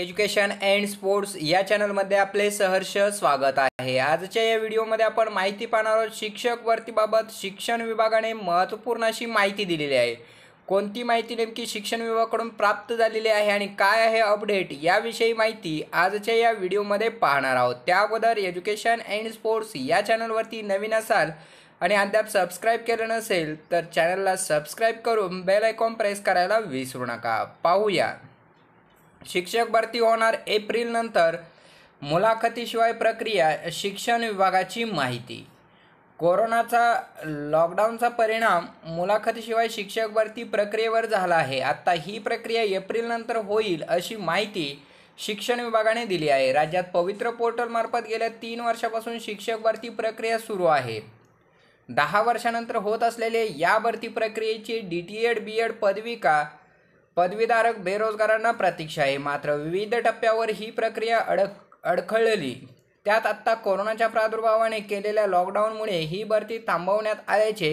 education and sports या चॅनलमध्ये आपले सहर्ष स्वागत आहे आजच्या या व्हिडिओमध्ये आपण माहिती पाहणार आहोत शिक्षक भरतीबाबत शिक्षण विभागाने महत्त्वपूर्ण अशी माहिती दिलेली आहे कोणती माहिती नेमकी शिक्षण विभागाकडून प्राप्त झालेली आहे आणि काय आहे अपडेट याविषयी माहिती आजच्या या व्हिडिओमध्ये पाहणार आहोत त्या अगोदर एज्युकेशन अँड स्पोर्ट्स या चॅनलवरती नवीन असाल आणि अद्याप सबस्क्राईब केलं नसेल तर चॅनलला सबस्क्राईब करून बेल आयकॉन प्रेस करायला विसरू नका पाहूया शिक्षक भरती होणार एप्रिलनंतर मुलाखतीशिवाय प्रक्रिया शिक्षण विभागाची माहिती कोरोनाचा लॉकडाऊनचा परिणाम मुलाखतीशिवाय शिक्षक भरती प्रक्रियेवर झाला आहे आत्ता ही प्रक्रिया एप्रिलनंतर होईल अशी माहिती शिक्षण विभागाने दिली आहे राज्यात पवित्र पोर्टलमार्फत गेल्या तीन वर्षापासून शिक्षक भरती प्रक्रिया सुरू आहे दहा वर्षानंतर होत असलेले या भरती प्रक्रियेची D T Ed B Ed पदविका पदवीधारक बेरोजगारांना प्रतीक्षा आहे मात्र विविध टप्प्यावर ही प्रक्रिया अडक अडखळली त्यात आत्ता कोरोनाच्या प्रादुर्भावाने केलेल्या लॉकडाऊनमुळे ही भरती थांबवण्यात आल्याचे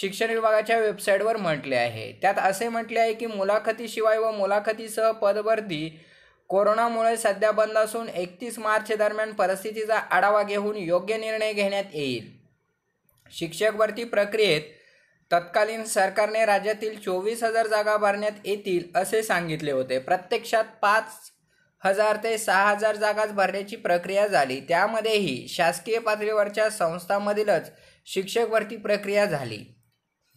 शिक्षण विभागाच्या वेबसाईटवर म्हटले आहे त्यात असे म्हटले आहे की मुलाखतीशिवाय व मुलाखतीसह पदभरती कोरोनामुळे सध्या बंद असून एकतीस मार्च दरम्यान परिस्थितीचा आढावा घेऊन योग्य निर्णय घेण्यात येईल शिक्षक भरती प्रक्रियेत तत्कालीन सरकारने राज्यातील चोवीस हजार जागा भरण्यात येतील असे सांगितले होते प्रत्यक्षात पाच हजार ते सहा हजार जागाच भरण्याची प्रक्रिया झाली त्यामध्येही शासकीय पातळीवरच्या संस्थांमधीलच शिक्षक भरती प्रक्रिया झाली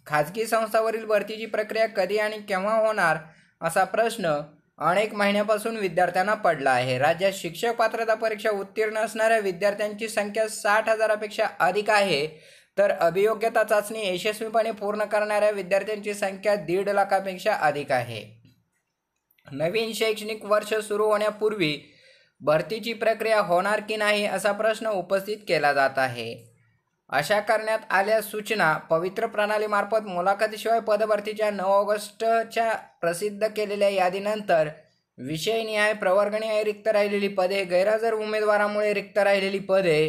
खाजगी संस्थावरील भरतीची प्रक्रिया कधी आणि केव्हा होणार असा प्रश्न अनेक महिन्यापासून विद्यार्थ्यांना पडला आहे राज्यात शिक्षक पात्रता परीक्षा उत्तीर्ण असणाऱ्या विद्यार्थ्यांची संख्या साठ हजारापेक्षा अधिक आहे तर अभियोग्यता चाचणी यशस्वीपणे पूर्ण करणाऱ्या विद्यार्थ्यांची संख्या दीड लाखापेक्षा अधिक आहे नवीन शैक्षणिक वर्ष सुरू होण्यापूर्वी भरतीची प्रक्रिया होणार की नाही असा प्रश्न उपस्थित केला जात आहे अशा करण्यात आल्या सूचना पवित्र प्रणालीमार्फत मुलाखतीशिवाय पदभरतीच्या नऊ ऑगस्टच्या प्रसिद्ध केलेल्या यादीनंतर विषयनिहाय प्रवर्गणीय रिक्त राहिलेली पदे गैरहजर उमेदवारामुळे रिक्त राहिलेली पदे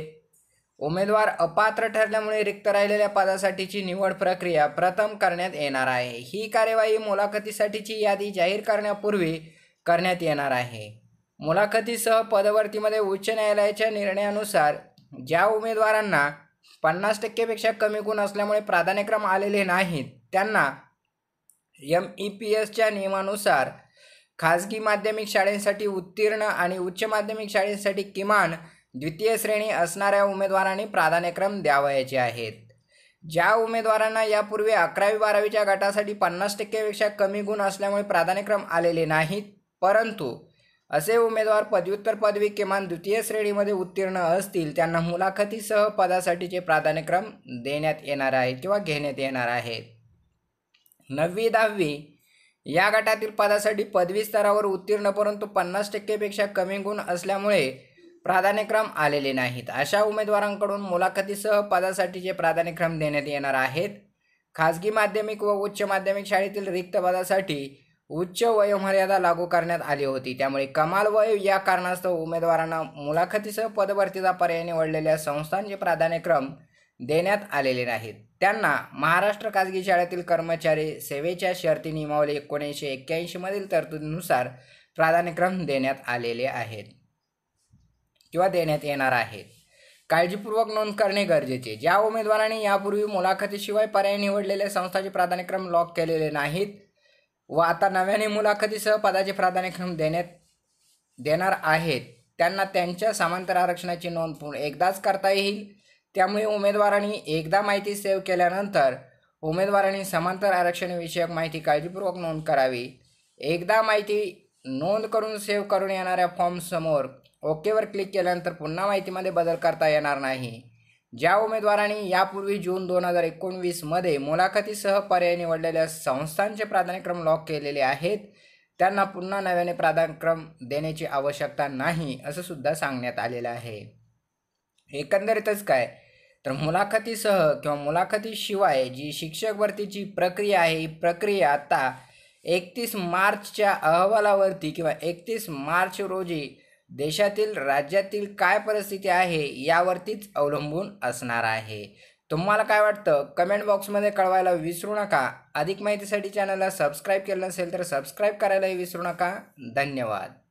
उमेदवार अपात्र ठरल्यामुळे रिक्त राहिलेल्या पदासाठीची निवड प्रक्रिया प्रथम करण्यात येणार आहे ही कार्यवाही मुलाखतीसाठीची यादी जाहीर करण्यापूर्वी करण्यात येणार आहे मुलाखतीसह पदवर्तीमध्ये उच्च न्यायालयाच्या निर्णयानुसार ज्या उमेदवारांना पन्नास टक्केपेक्षा कमी गुण असल्यामुळे प्राधान्यक्रम आलेले नाहीत त्यांना एम ई e पी एसच्या नियमानुसार खाजगी माध्यमिक शाळेसाठी उत्तीर्ण आणि उच्च माध्यमिक शाळेसाठी किमान द्वितीय श्रेणी असणाऱ्या उमेदवारांनी प्राधान्यक्रम द्यावयाचे आहेत ज्या उमेदवारांना यापूर्वी अकरावी बारावीच्या गटासाठी पन्नास टक्केपेक्षा कमी गुण असल्यामुळे प्राधान्यक्रम आलेले नाहीत परंतु असे उमेदवार पदव्युत्तर पदवी किमान द्वितीय श्रेणीमध्ये उत्तीर्ण असतील त्यांना मुलाखतीसह पदासाठीचे प्राधान्यक्रम देण्यात येणार आहे किंवा घेण्यात येणार आहे नववी दहावी या गटातील पदासाठी पदवी स्तरावर उत्तीर्ण परंतु पन्नास टक्केपेक्षा कमी गुण असल्यामुळे प्राधान्यक्रम आलेले नाहीत अशा उमेदवारांकडून मुलाखतीसह पदासाठीचे प्राधान्यक्रम देण्यात येणार आहेत खाजगी माध्यमिक व उच्च माध्यमिक शाळेतील रिक्त पदासाठी उच्च वयोमर्यादा लागू करण्यात आली होती त्यामुळे कमाल वय या कारणास्तव उमेदवारांना मुलाखतीसह पदभरतीचा पर्याय निवडलेल्या संस्थांचे प्राधान्यक्रम देण्यात आलेले नाहीत त्यांना महाराष्ट्र खाजगी शाळेतील कर्मचारी सेवेच्या शर्ती नियमावली एकोणीसशे एक्क्याऐंशीमधील तरतुदीनुसार प्राधान्यक्रम देण्यात आलेले आहेत किंवा देण्यात येणार आहेत काळजीपूर्वक नोंद करणे गरजेचे ज्या उमेदवारांनी यापूर्वी मुलाखतीशिवाय पर्याय निवडलेल्या संस्थाचे प्राधान्यक्रम लॉक केलेले नाहीत व आता नव्याने मुलाखतीसह पदाचे प्राधान्यक्रम देण्यात देणार आहेत त्यांना त्यांच्या समांतर आरक्षणाची नोंद पूर्ण एकदाच करता येईल त्यामुळे उमेदवारांनी एकदा माहिती सेव्ह केल्यानंतर उमेदवारांनी समांतर आरक्षणविषयक माहिती काळजीपूर्वक नोंद करावी एकदा माहिती नोंद करून सेव्ह करून येणाऱ्या फॉर्मसमोर ओकेवर क्लिक केल्यानंतर पुन्हा माहितीमध्ये बदल करता येणार नाही ज्या उमेदवारांनी यापूर्वी जून दोन हजार एकोणवीसमध्ये मुलाखतीसह पर्याय निवडलेल्या संस्थांचे प्राधान्यक्रम लॉक केलेले आहेत त्यांना पुन्हा नव्याने प्राधान्यक्रम देण्याची आवश्यकता नाही असं सुद्धा सांगण्यात आलेलं आहे एकंदरीतच काय तर मुलाखतीसह किंवा मुलाखतीशिवाय जी शिक्षक भरतीची प्रक्रिया आहे ही प्रक्रिया आता एकतीस मार्चच्या अहवालावरती किंवा एकतीस मार्च रोजी देशातील राज्यातील काय परिस्थिती आहे यावरतीच अवलंबून असणार आहे तुम्हाला काय वाटतं कमेंट बॉक्समध्ये कळवायला विसरू नका अधिक माहितीसाठी चॅनलला सबस्क्राईब केलं नसेल तर सबस्क्राईब करायलाही विसरू नका धन्यवाद